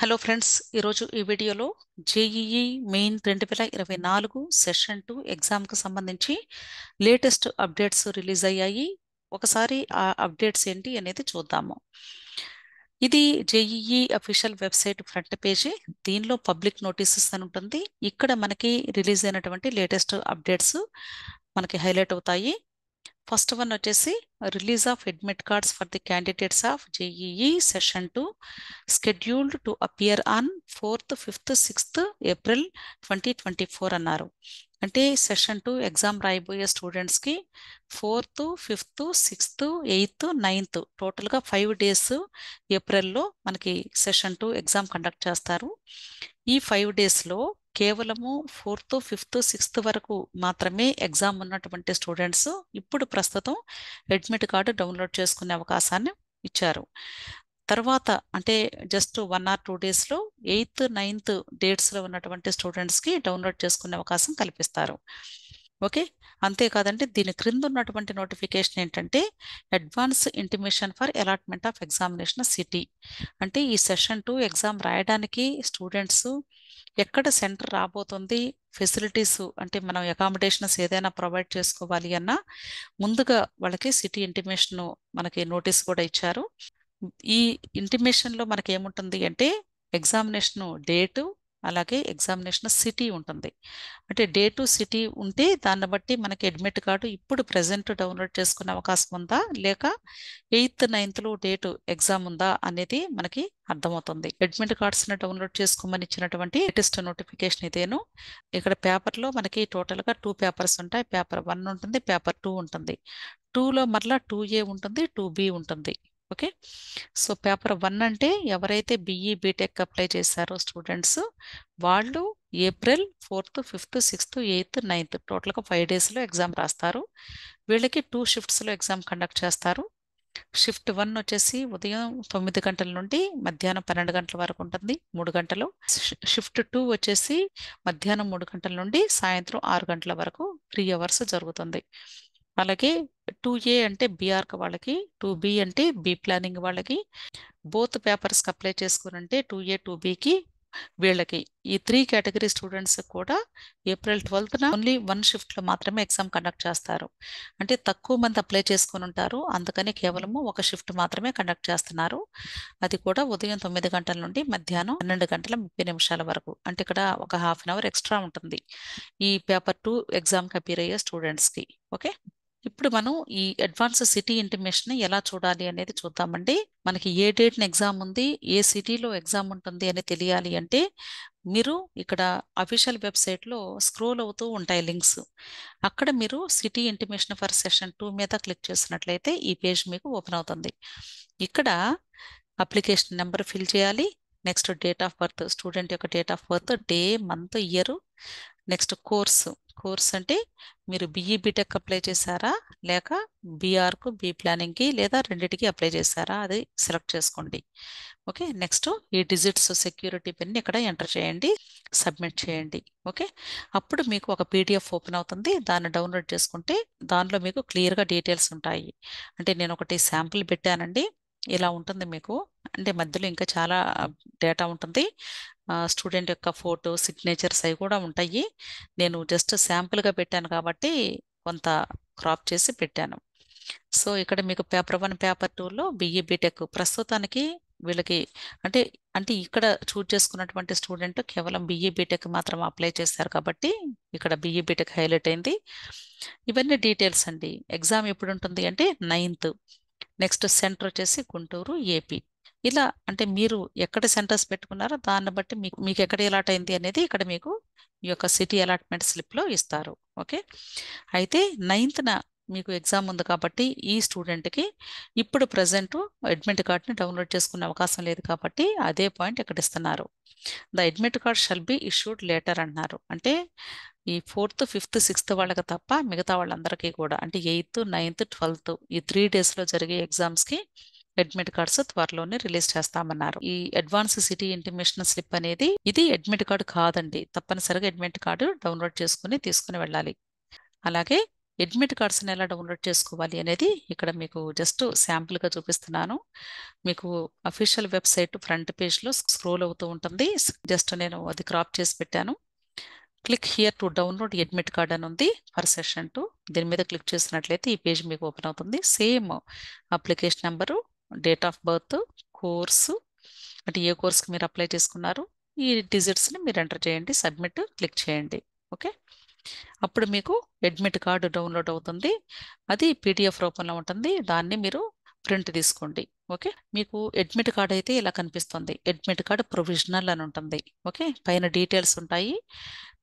hello friends ఈరోజు ఈ వీడియోలో జేఈఈ మెయిన్ e e రెండు వేల ఇరవై నాలుగు సెషన్ టూ ఎగ్జామ్కి సంబంధించి లేటెస్ట్ అప్డేట్స్ రిలీజ్ అయ్యాయి ఒకసారి ఆ అప్డేట్స్ ఏంటి అనేది చూద్దాము ఇది JEE official website front page దీనిలో పబ్లిక్ నోటీసెస్ అని ఉంటుంది ఇక్కడ మనకి రిలీజ్ అయినటువంటి లేటెస్ట్ అప్డేట్స్ మనకి హైలైట్ అవుతాయి ఫస్ట్ వన్ వచ్చేసి release of admit cards for the candidates of JEE session two scheduled to appear on fourth fifth sixth April twenty twenty four అన్నారు అంటే సెషన్ టూ ఎగ్జామ్ రాయబోయే స్టూడెంట్స్కి fourth fifth sixth eighth ninth టోటల్గా five days ఏప్రిల్లో మనకి session two exam conduct చేస్తారు ఈ five డేస్లో కేవలము ఫోర్త్ ఫిఫ్త్ సిక్స్త్ వరకు మాత్రమే ఎగ్జామ్ ఉన్నటువంటి స్టూడెంట్స్ ఇప్పుడు ప్రస్తుతం అడ్మిట్ కార్డు డౌన్లోడ్ చేసుకునే అవకాశాన్ని ఇచ్చారు తర్వాత అంటే జస్ట్ వన్ ఆర్ టూ డేస్లో ఎయిత్ నైన్త్ డేట్స్లో ఉన్నటువంటి స్టూడెంట్స్కి డౌన్లోడ్ చేసుకునే అవకాశం కల్పిస్తారు ఓకే అంతేకాదండి దీని క్రింద ఉన్నటువంటి నోటిఫికేషన్ ఏంటంటే advance intimation for allotment of examination city అంటే ఈ సెషన్ టూ ఎగ్జామ్ రాయడానికి స్టూడెంట్స్ ఎక్కడ సెంటర్ రాబోతుంది ఫెసిలిటీస్ అంటే మనం అకామిడేషన్స్ ఏదైనా ప్రొవైడ్ చేసుకోవాలి అన్నా ముందుగా వాళ్ళకి సిటీ ఇంటిమేషన్ మనకి నోటీస్ కూడా ఇచ్చారు ఈ ఇంటిమేషన్లో మనకి ఏముంటుంది అంటే ఎగ్జామినేషన్ డేటు అలాగే ఎగ్జామినేషన్ సిటీ ఉంటుంది అంటే డే టు సిటీ ఉంటే దాన్ని బట్టి మనకి అడ్మిట్ కార్డు ఇప్పుడు ప్రజెంట్ డౌన్లోడ్ చేసుకునే అవకాశం ఉందా లేక ఎయిత్ నైన్త్లో డేటు ఎగ్జామ్ ఉందా అనేది మనకి అర్థమవుతుంది అడ్మిట్ కార్డ్స్ని డౌన్లోడ్ చేసుకోమని ఇచ్చినటువంటి లేటెస్ట్ నోటిఫికేషన్ ఇదేను ఇక్కడ పేపర్లో మనకి టోటల్గా టూ పేపర్స్ ఉంటాయి పేపర్ వన్ ఉంటుంది పేపర్ టూ ఉంటుంది టూలో మరలా టూ ఏ ఉంటుంది టూ బి ఉంటుంది ఓకే సో పేపర్ వన్ అంటే ఎవరైతే బీఈ బీటెక్ అప్లై చేశారో స్టూడెంట్స్ వాళ్ళు April fourth fifth sixth eighth ninth టోటల్గా ఫైవ్ డేస్లో ఎగ్జామ్ రాస్తారు వీళ్ళకి టూ షిఫ్ట్స్లో ఎగ్జామ్ కండక్ట్ చేస్తారు షిఫ్ట్ వన్ వచ్చేసి ఉదయం తొమ్మిది గంటల నుండి మధ్యాహ్నం పన్నెండు గంటల వరకు ఉంటుంది మూడు గంటలు షిఫ్ట్ టూ వచ్చేసి మధ్యాహ్నం మూడు గంటల నుండి సాయంత్రం ఆరు గంటల వరకు త్రీ అవర్స్ జరుగుతుంది అలాగే టూ ఏ అంటే బీఆర్క్ వాళ్ళకి టూ బి అంటే బి ప్లానింగ్ వాళ్ళకి బోత్ పేపర్స్కి అప్లై చేసుకునంటే టూ ఏ టూ బికి వీళ్ళకి ఈ త్రీ కేటగిరీ స్టూడెంట్స్ కూడా ఏప్రిల్ ట్వెల్త్న ఓన్లీ వన్ షిఫ్ట్లో మాత్రమే ఎగ్జామ్ కండక్ట్ చేస్తారు అంటే తక్కువ మంది అప్లై చేసుకుని ఉంటారు అందుకని కేవలము ఒక షిఫ్ట్ మాత్రమే కండక్ట్ చేస్తున్నారు అది కూడా ఉదయం తొమ్మిది గంటల నుండి మధ్యాహ్నం పన్నెండు గంటల ముప్పై నిమిషాల వరకు అంటే ఇక్కడ ఒక హాఫ్ అన్ అవర్ ఎక్స్ట్రా ఉంటుంది ఈ పేపర్ టూ ఎగ్జామ్కి అపీర్ అయ్యే స్టూడెంట్స్కి ఓకే ఇప్పుడు మనం ఈ అడ్వాన్స్ సిటీ ఇంటిమేషన్ ఎలా చూడాలి అనేది చూద్దామండి మనకి ఏ డేట్ ఎగ్జామ్ ఉంది ఏ సిటీలో ఎగ్జామ్ ఉంటుంది అని తెలియాలి అంటే మీరు ఇక్కడ అఫీషియల్ వెబ్సైట్లో స్క్రోల్ అవుతూ ఉంటాయి లింక్స్ అక్కడ మీరు city intimation for session two మీద క్లిక్ చేసినట్లయితే ఈ పేజ్ మీకు ఓపెన్ అవుతుంది ఇక్కడ అప్లికేషన్ నెంబర్ ఫిల్ చేయాలి next date of birth student యొక్క date of birth day month year next course course అంటే మీరు బిఈ బీటెక్ అప్లై చేశారా లేక బీఆర్కు బీ ప్లానింగ్కి లేదా రెండింటికి అప్లై చేశారా అది సెలెక్ట్ చేసుకోండి ఓకే నెక్స్ట్ ఈ డిజిట్స్ సెక్యూరిటీ పెన్ ఇక్కడ ఎంటర్ చేయండి సబ్మిట్ చేయండి ఓకే అప్పుడు మీకు ఒక పీడిఎఫ్ ఓపెన్ అవుతుంది దాన్ని డౌన్లోడ్ చేసుకుంటే దానిలో మీకు క్లియర్గా డీటెయిల్స్ ఉంటాయి అంటే నేను ఒకటి శాంపుల్ పెట్టానండి ఇలా ఉంటుంది మీకు అంటే మధ్యలో ఇంకా చాలా డేటా ఉంటుంది స్టూడెంట్ యొక్క ఫోటో సిగ్నేచర్స్ అవి కూడా ఉంటాయి నేను జస్ట్ శాంపుల్గా పెట్టాను కాబట్టి కొంత క్రాప్ చేసి పెట్టాను సో ఇక్కడ మీకు పేపర్ వన్ పేపర్ టూలో బిఈ బీటెక్ ప్రస్తుతానికి వీళ్ళకి అంటే అంటే ఇక్కడ చూజ్ చేసుకున్నటువంటి స్టూడెంట్ కేవలం బిఈ బీటెక్ మాత్రం అప్లై చేశారు కాబట్టి ఇక్కడ బిఈ బీటెక్ హైలైట్ అయింది ఇవన్నీ డీటెయిల్స్ అండి ఎగ్జామ్ ఎప్పుడు ఉంటుంది అంటే నైన్త్ నెక్స్ట్ సెంటర్ వచ్చేసి గుంటూరు ఏపీ ఇలా అంటే మీరు ఎక్కడ సెంటర్స్ పెట్టుకున్నారో దాన్ని బట్టి మీకు మీకు ఎక్కడ ఎలాట్ అయింది అనేది ఇక్కడ మీకు ఈ యొక్క సిటీ అలాట్మెంట్ స్లిప్లో ఇస్తారు ఓకే అయితే నైన్త్న మీకు ఎగ్జామ్ ఉంది కాబట్టి ఈ స్టూడెంట్కి ఇప్పుడు ప్రజెంట్ అడ్మిట్ కార్డ్ని డౌన్లోడ్ చేసుకునే అవకాశం లేదు కాబట్టి అదే పాయింట్ ఇక్కడ ఇస్తున్నారు the admit card shall be issued later అంటున్నారు అంటే ఈ ఫోర్త్ ఫిఫ్త్ సిక్స్త్ వాళ్ళకి తప్ప మిగతా వాళ్ళందరికీ కూడా అంటే ఎయిత్ నైన్త్ ట్వెల్త్ ఈ త్రీ డేస్లో జరిగే ఎగ్జామ్స్కి అడ్మిట్ కార్డ్స్ త్వరలోనే రిలీజ్ చేస్తామన్నారు ఈ అడ్వాన్స్ సిటీ ఇంటిమేషన్ స్లిప్ అనేది ఇది అడ్మిట్ కార్డు కాదండి తప్పనిసరిగా అడ్మిట్ కార్డు డౌన్లోడ్ చేసుకుని తీసుకుని వెళ్ళాలి అలాగే అడ్మిట్ కార్డ్స్ని ఎలా డౌన్లోడ్ చేసుకోవాలి అనేది ఇక్కడ మీకు జస్ట్ శాంపుల్గా చూపిస్తున్నాను మీకు అఫీషియల్ వెబ్సైట్ ఫ్రంట్ పేజ్లో స్క్రోల్ అవుతూ ఉంటుంది జస్ట్ నేను అది క్రాప్ చేసి పెట్టాను click here to download admit card అని ఉంది ఫర్ సెషన్ టు దీని మీద క్లిక్ చేసినట్లయితే ఈ పేజ్ మీకు ఓపెన్ అవుతుంది same application number date of birth course అంటే ఏ కోర్స్కి మీరు అప్లై చేసుకున్నారు ఈ డిజిట్స్ని మీరు ఎంటర్ చేయండి సబ్మిట్ క్లిక్ చేయండి ఓకే అప్పుడు మీకు అడ్మిట్ కార్డు డౌన్లోడ్ అవుతుంది అది పీడిఎఫ్ రూపంలో ఉంటుంది దాన్ని మీరు ప్రింట్ తీసుకోండి ఓకే మీకు అడ్మిట్ కార్డ్ అయితే ఇలా కనిపిస్తుంది అడ్మిట్ కార్డ్ ప్రొవిజనల్ అని ఉంటుంది ఓకే పైన డీటెయిల్స్ ఉంటాయి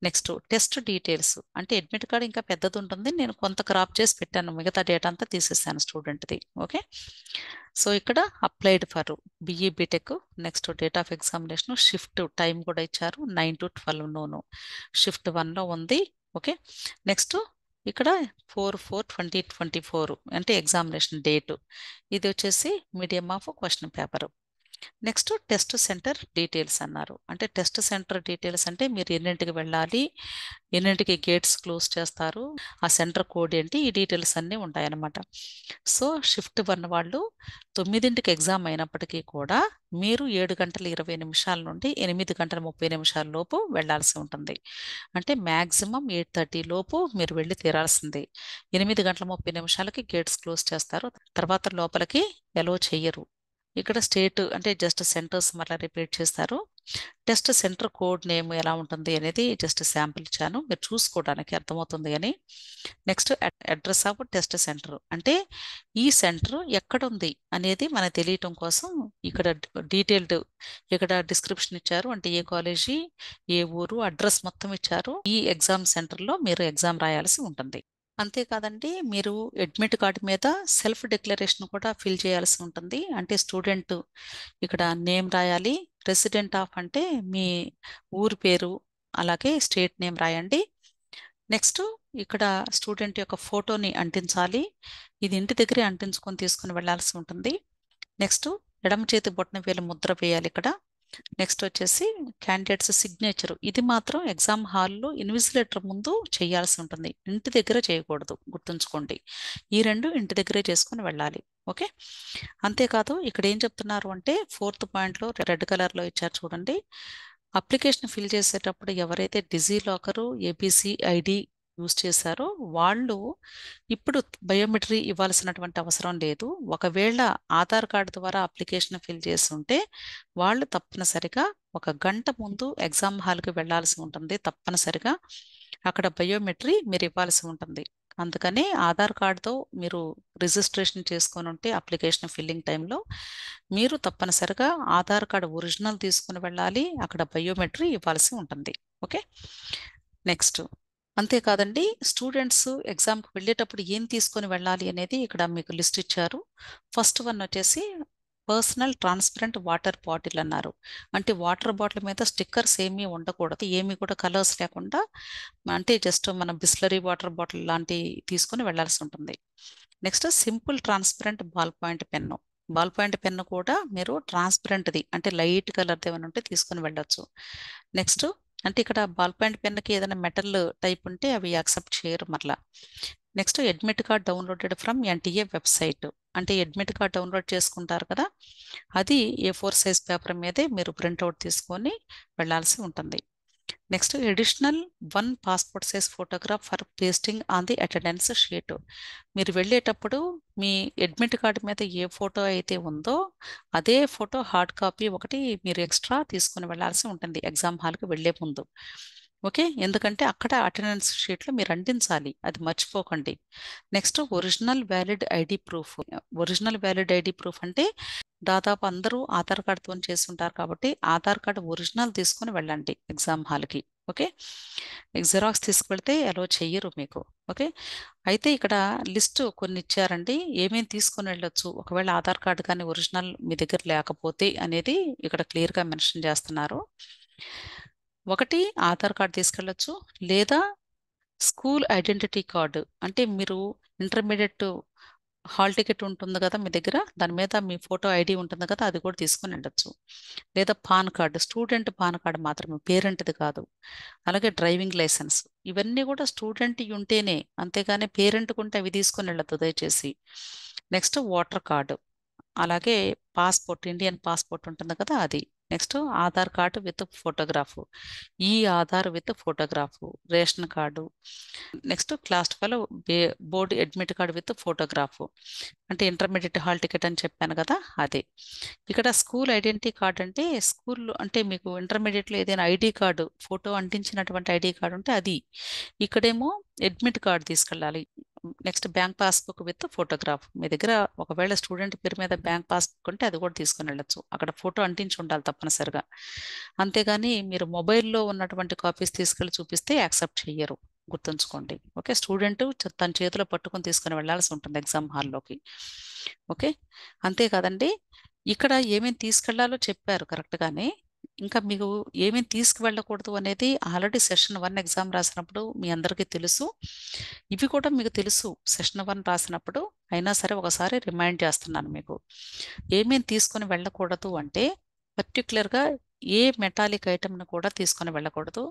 నెక్స్ట్ టెస్ట్ డీటెయిల్స్ అంటే అడ్మిట్ కార్డ్ ఇంకా పెద్దది ఉంటుంది నేను కొంత క్రాప్ చేసి పెట్టాను మిగతా డేటా అంతా తీసేసాను స్టూడెంట్ది ఓకే సో ఇక్కడ applied for BE BTech next date of examination shift time కూడా ఇచ్చారు nine to twelve noon shift వన్లో ఉంది ఓకే నెక్స్ట్ ఇక్కడ four four twenty twenty four అంటే ఎగ్జామినేషన్ డేటు ఇది వచ్చేసి medium of question paper next test centre details అన్నారు అంటే టెస్ట్ సెంటర్ డీటెయిల్స్ అంటే మీరు ఎన్నింటికి వెళ్ళాలి ఎన్నింటికి గేట్స్ క్లోజ్ చేస్తారు ఆ సెంటర్ కోడ్ ఏంటి ఈ డీటెయిల్స్ అన్నీ ఉంటాయన్నమాట సో షిఫ్ట్ వన్ వాళ్ళు తొమ్మిదింటికి ఎగ్జామ్ అయినప్పటికీ కూడా మీరు ఏడు గంటల ఇరవై నిమిషాల నుండి ఎనిమిది గంటల ముప్పై నిమిషాల లోపు వెళ్లాల్సి ఉంటుంది అంటే మ్యాక్సిమం ఎయిట్ థర్టీ లోపు మీరు వెళ్ళి తీరాల్సింది ఎనిమిది గంటల ముప్పై నిమిషాలకి గేట్స్ క్లోజ్ చేస్తారు తర్వాత లోపలికి ఎలో చెయ్యరు ఇక్కడ స్టేట్ అంటే జస్ట్ సెంటర్స్ మళ్ళీ రిపీట్ చేస్తారు టెస్ట్ సెంటర్ కోడ్ నేమ్ ఎలా ఉంటుంది అనేది జస్ట్ శాంపిల్ ఇచ్చాను మీరు చూసుకోవడానికి అర్థమవుతుంది అని next address of test centre అంటే ఈ సెంటర్ ఎక్కడ ఉంది అనేది మనకు తెలియటం కోసం ఇక్కడ డీటెయిల్డ్ ఇక్కడ డిస్క్రిప్షన్ ఇచ్చారు అంటే ఏ కాలేజీ ఏ ఊరు అడ్రస్ మొత్తం ఇచ్చారు ఈ ఎగ్జామ్ సెంటర్లో మీరు ఎగ్జామ్ రాయాల్సి ఉంటుంది అంతేకాదండి మీరు అడ్మిట్ కార్డు మీద సెల్ఫ్ డిక్లరేషన్ కూడా ఫిల్ చేయాల్సి ఉంటుంది అంటే స్టూడెంట్ ఇక్కడ నేమ్ రాయాలి రెసిడెంట్ ఆఫ్ అంటే మీ ఊరు పేరు అలాగే స్టేట్ నేమ్ రాయండి నెక్స్ట్ ఇక్కడ స్టూడెంట్ యొక్క ఫోటోని అంటించాలి ఇది ఇంటి దగ్గరే అంటించుకొని తీసుకుని వెళ్లాల్సి ఉంటుంది నెక్స్ట్ ఎడమ చేతి బొట్టన వేలు ముద్ర వేయాలి ఇక్కడ నెక్స్ట్ వచ్చేసి క్యాండిడేట్స్ సిగ్నేచర్ ఇది మాత్రం ఎగ్జామ్ హాల్లో ఇన్విజిలేటర్ ముందు చేయాల్సి ఉంటుంది ఇంటి దగ్గర చేయకూడదు గుర్తుంచుకోండి ఈ రెండు ఇంటి దగ్గరే చేసుకుని వెళ్ళాలి ఓకే అంతేకాదు ఇక్కడ ఏం చెప్తున్నారు అంటే ఫోర్త్ పాయింట్లో రెడ్ కలర్లో ఇచ్చారు చూడండి అప్లికేషన్ ఫిల్ చేసేటప్పుడు ఎవరైతే DigiLocker ABC ID use చేశారో వాళ్ళు ఇప్పుడు బయోమెట్రీ ఇవ్వాల్సినటువంటి అవసరం లేదు ఒకవేళ ఆధార్ కార్డు ద్వారా అప్లికేషన్ ఫిల్ చేసి ఉంటే వాళ్ళు తప్పనిసరిగా ఒక గంట ముందు ఎగ్జామ్ హాల్కి వెళ్లాల్సి ఉంటుంది తప్పనిసరిగా అక్కడ బయోమెట్రీ మీరు ఇవ్వాల్సి ఉంటుంది అందుకని ఆధార్ కార్డుతో మీరు రిజిస్ట్రేషన్ చేసుకొని ఉంటే అప్లికేషన్ ఫిల్లింగ్ టైంలో మీరు తప్పనిసరిగా ఆధార్ కార్డు ఒరిజినల్ తీసుకుని వెళ్ళాలి అక్కడ బయోమెట్రీ ఇవ్వాల్సి ఉంటుంది ఓకే నెక్స్ట్ అంతేకాదండి స్టూడెంట్స్ ఎగ్జామ్కి వెళ్ళేటప్పుడు ఏం తీసుకొని వెళ్ళాలి అనేది ఇక్కడ మీకు లిస్ట్ ఇచ్చారు ఫస్ట్ వన్ వచ్చేసి పర్సనల్ ట్రాన్స్పరెంట్ వాటర్ బాటిల్ అన్నారు అంటే వాటర్ బాటిల్ మీద స్టిక్కర్స్ ఏమీ ఉండకూడదు ఏమీ కూడా కలర్స్ లేకుండా అంటే జస్ట్ మన బిస్లరీ వాటర్ బాటిల్ లాంటివి తీసుకొని వెళ్లాల్సి ఉంటుంది next simple transparent ball point pen ball point pen కూడా మీరు ట్రాన్స్పరెంట్ది అంటే లైట్ కలర్ది ఏమైనా ఉంటే తీసుకొని వెళ్ళొచ్చు నెక్స్ట్ అంటే ఇక్కడ బాల్ పాయింట్ పెన్కి ఏదైనా మెటల్ టైప్ ఉంటే అవి యాక్సెప్ట్ చేయరు మరలా next admit card downloaded from NTA website అంటే అడ్మిట్ కార్డ్ డౌన్లోడ్ చేసుకుంటారు కదా అది ఏ ఫోర్ సైజ్ పేపర్ మీదే మీరు ప్రింట్అవుట్ తీసుకొని వెళ్ళాల్సి ఉంటుంది next additional one passport size photograph for pasting on the attendance sheet మీరు వెళ్ళేటప్పుడు మీ అడ్మిట్ కార్డు మీద ఏ ఫోటో అయితే ఉందో అదే ఫోటో హార్డ్ కాపీ ఒకటి మీరు ఎక్స్ట్రా తీసుకుని వెళ్లాల్సి ఉంటుంది ఎగ్జామ్ హాల్కి వెళ్లే ముందు ఓకే ఎందుకంటే అక్కడ అటెండెన్స్ షీట్లో మీరు అంటించాలి అది మర్చిపోకండి next original valid ID proof original valid ID proof అంటే దాదాపు అందరూ ఆధార్ కార్డుతో ఉంటారు కాబట్టి ఆధార్ కార్డు ఒరిజినల్ తీసుకుని వెళ్ళండి ఎగ్జామ్ హాల్కి ఓకే జిరాక్స్ తీసుకువెళ్తే అలో చెయ్యరు మీకు ఓకే అయితే ఇక్కడ లిస్ట్ కొన్ని ఇచ్చారండి ఏమేమి తీసుకుని వెళ్ళొచ్చు ఒకవేళ ఆధార్ కార్డు కానీ ఒరిజినల్ మీ దగ్గర లేకపోతే అనేది ఇక్కడ క్లియర్గా మెన్షన్ చేస్తున్నారు ఒకటి ఆధార్ కార్డు తీసుకెళ్ళొచ్చు లేదా స్కూల్ ఐడెంటిటీ కార్డు అంటే మీరు ఇంటర్మీడియట్ హాల్ టికెట్ ఉంటుంది కదా మీ దగ్గర దాని మీద మీ ఫోటో ఐడి ఉంటుంది కదా అది కూడా తీసుకుని వెళ్ళచ్చు లేదా PAN card student PAN card మాత్రమే పేరెంట్ది కాదు అలాగే డ్రైవింగ్ లైసెన్స్ ఇవన్నీ కూడా స్టూడెంట్ ఉంటేనే అంతేగాని పేరెంట్ ఉంటే అవి తీసుకుని వెళ్ళద్దు దయచేసి నెక్స్ట్ ఓటర్ కార్డు అలాగే పాస్పోర్ట్ ఇండియన్ పాస్పోర్ట్ ఉంటుంది కదా అది next Aadhaar card with photograph ఈ Aadhaar with photograph ration card next class twelve board admit card with photograph అంటే ఇంటర్మీడియట్ హాల్ టికెట్ అని చెప్పాను కదా అదే ఇక్కడ స్కూల్ ఐడెంటిటీ కార్డు అంటే స్కూల్ అంటే మీకు ఇంటర్మీడియట్లో ఏదైనా ఐడి కార్డు ఫోటో అంటించినటువంటి ఐడి కార్డు ఉంటే అది ఇక్కడేమో అడ్మిట్ కార్డు తీసుకెళ్ళాలి next bank passbook with photograph మీ దగ్గర ఒకవేళ స్టూడెంట్ పేరు మీద బ్యాంక్ పాస్బుక్ ఉంటే అది కూడా తీసుకుని వెళ్ళచ్చు అక్కడ ఫోటో అంటించి ఉండాలి తప్పనిసరిగా అంతేగాని మీరు మొబైల్లో ఉన్నటువంటి కాపీస్ తీసుకెళ్ళి చూపిస్తే యాక్సెప్ట్ చేయరు గుర్తుంచుకోండి ఓకే స్టూడెంట్ తన చేతిలో పట్టుకుని తీసుకుని వెళ్లాల్సి ఉంటుంది ఎగ్జామ్ హాల్లోకి ఓకే అంతేకాదండి ఇక్కడ ఏమేమి తీసుకెళ్లాలో చెప్పారు కరెక్ట్గానే ఇంకా మీకు ఏమేమి తీసుకువెళ్ళకూడదు అనేది ఆల్రెడీ సెషన్ వన్ ఎగ్జామ్ రాసినప్పుడు మీ అందరికీ తెలుసు ఇవి కూడా మీకు తెలుసు సెషన్ వన్ రాసినప్పుడు అయినా సరే ఒకసారి రిమైండ్ చేస్తున్నాను మీకు ఏమేమి తీసుకొని వెళ్ళకూడదు అంటే పర్టికులర్గా ఏ మెటాలిక్ ఐటమ్ను కూడా తీసుకొని వెళ్ళకూడదు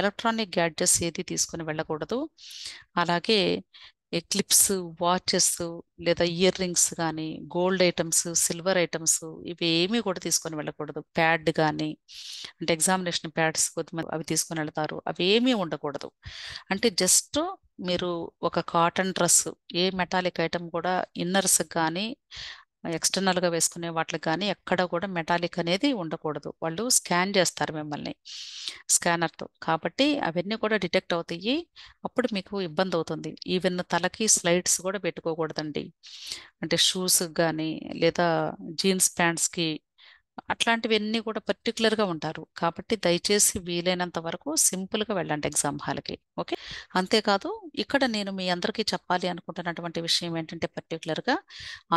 ఎలక్ట్రానిక్ గ్యాడ్జెట్స్ ఏది తీసుకొని వెళ్ళకూడదు అలాగే క్లిప్స్ వాచెస్ లేదా ఇయర్ రింగ్స్ కానీ గోల్డ్ ఐటమ్స్ సిల్వర్ ఐటమ్స్ ఇవి ఏమీ కూడా తీసుకొని వెళ్ళకూడదు ప్యాడ్ కానీ అంటే ఎగ్జామినేషన్ ప్యాడ్స్ కొద్దిగా అవి తీసుకొని వెళ్తారు అవి ఏమీ ఉండకూడదు అంటే జస్ట్ మీరు ఒక కాటన్ డ్రెస్ ఏ మెటాలిక్ ఐటమ్ కూడా ఇన్నర్స్ కానీ ఎక్స్టర్నల్గా వేసుకునే వాటికి కానీ ఎక్కడ కూడా మెటాలిక్ అనేది ఉండకూడదు వాళ్ళు స్కాన్ చేస్తారు మిమ్మల్ని స్కానర్తో కాబట్టి అవన్నీ కూడా డిటెక్ట్ అవుతాయి అప్పుడు మీకు ఇబ్బంది అవుతుంది ఈవెన్ తలకి స్లైడ్స్ కూడా పెట్టుకోకూడదండి అంటే షూస్ కానీ లేదా జీన్స్ ప్యాంట్స్కి అట్లాంటివన్నీ కూడా పర్టికులర్గా ఉంటారు కాబట్టి దయచేసి వీలైనంత వరకు సింపుల్గా వెళ్ళండి ఎగ్జామ్ హాల్కి ఓకే అంతేకాదు ఇక్కడ నేను మీ అందరికీ చెప్పాలి అనుకుంటున్నటువంటి విషయం ఏంటంటే పర్టికులర్గా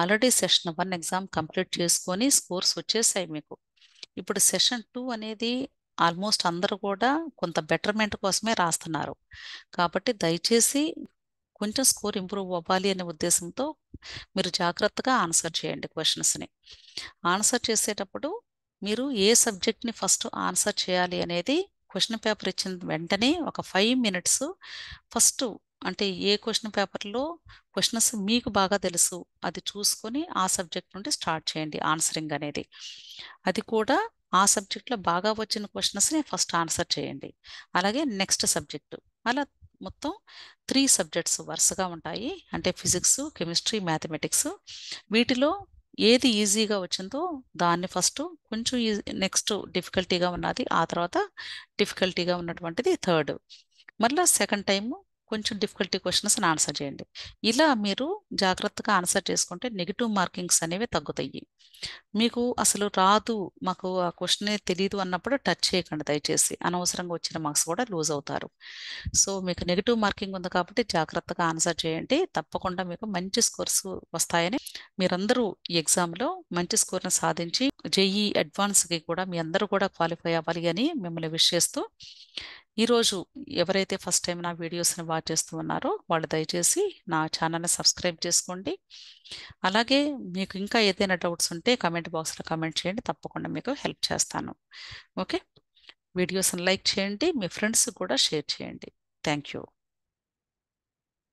already session one exam complete చేసుకొని స్కోర్స్ వచ్చేసాయి మీకు ఇప్పుడు సెషన్ టూ అనేది ఆల్మోస్ట్ అందరూ కూడా కొంత బెటర్మెంట్ కోసమే రాస్తున్నారు కాబట్టి దయచేసి కొంచెం స్కోర్ ఇంప్రూవ్ అవ్వాలి అనే ఉద్దేశంతో మీరు జాగ్రత్తగా ఆన్సర్ చేయండి క్వశ్చన్స్ని ఆన్సర్ చేసేటప్పుడు మీరు ఏ సబ్జెక్ట్ని ఫస్ట్ ఆన్సర్ చేయాలి అనేది క్వశ్చన్ పేపర్ ఇచ్చిన వెంటనే ఒక ఫైవ్ మినిట్స్ ఫస్ట్ అంటే ఏ క్వశ్చన్ పేపర్లో క్వశ్చన్స్ మీకు బాగా తెలుసు అది చూసుకొని ఆ సబ్జెక్ట్ నుండి స్టార్ట్ చేయండి ఆన్సరింగ్ అనేది అది కూడా ఆ సబ్జెక్ట్లో బాగా వచ్చిన క్వశ్చన్స్ని ఫస్ట్ ఆన్సర్ చేయండి అలాగే నెక్స్ట్ సబ్జెక్టు అలా మొత్తం త్రీ సబ్జెక్ట్స్ వరుసగా ఉంటాయి అంటే ఫిజిక్స్ కెమిస్ట్రీ మ్యాథమెటిక్స్ వీటిలో ఏది ఈజీగా వచ్చిందో దాన్ని ఫస్ట్ కొంచెం నెక్స్ట్ డిఫికల్టీగా ఉన్నది ఆ తర్వాత డిఫికల్టీగా ఉన్నటువంటిది థర్డ్ మళ్ళీ సెకండ్ టైము కొంచెం డిఫికల్టీ క్వశ్చన్స్ని ఆన్సర్ చేయండి ఇలా మీరు జాగ్రత్తగా ఆన్సర్ చేసుకుంటే నెగిటివ్ మార్కింగ్స్ అనేవి తగ్గుతాయి మీకు అసలు రాదు మాకు ఆ క్వశ్చనే తెలియదు అన్నప్పుడు టచ్ చేయకండి దయచేసి అనవసరంగా వచ్చిన మార్క్స్ కూడా లూజ్ అవుతారు సో మీకు నెగిటివ్ మార్కింగ్ ఉంది కాబట్టి జాగ్రత్తగా ఆన్సర్ చేయండి తప్పకుండా మీకు మంచి స్కోర్స్ వస్తాయని మీరందరూ ఈ ఎగ్జామ్లో మంచి స్కోర్ని సాధించి జేఈ అడ్వాన్స్కి e కూడా మీ అందరూ కూడా క్వాలిఫై అవ్వాలి అని మిమ్మల్ని విష్ చేస్తూ ఈరోజు ఎవరైతే ఫస్ట్ టైం నా వీడియోస్ని వాచ్ చేస్తూ ఉన్నారో వాళ్ళు దయచేసి నా ఛానల్ని సబ్స్క్రైబ్ చేసుకోండి అలాగే మీకు ఇంకా ఏదైనా డౌట్స్ ఉంటే కమెంట్ బాక్స్లో కమెంట్ చేయండి తప్పకుండా మీకు హెల్ప్ చేస్తాను ఓకే వీడియోస్ని లైక్ చేయండి మీ ఫ్రెండ్స్ కూడా షేర్ చేయండి థ్యాంక్ యూ